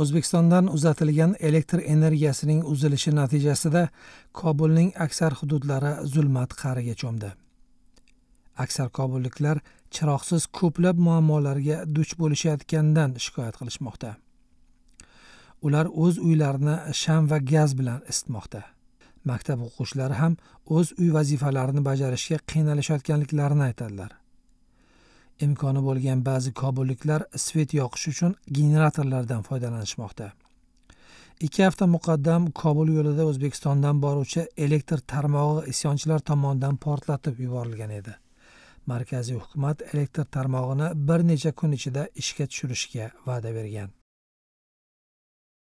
o'zbekistondan uzatilgan elektr energiyasining uzilishi natijasida kobulning aksar hududlari zulmat qa'riga cho'mdi aksar kobulliklar chiroqsiz ko'plab muammolarga duch bo'lishayotganidan shikoyat qilishmoqda ular o'z uylarini sham va gaz bilan isitmoqda maktab o'quvchilari ham o'z uy vazifalarini bajarishga qiynalishayotganliklarini aytadilar imkoni bo'lgan ba'zi kobulliklar svet yoqish uchun generatorlardan foydalanishmoqda ikki hafta muqaddam kobul yo'lida o'zbekistondan boruvchi elektr tarmog'i isyonchilar tomonidan portlatib yuborilgan edi markaziy hukumat elektr tarmog'ini bir necha kun ichida ishga tushirishga va'da bergan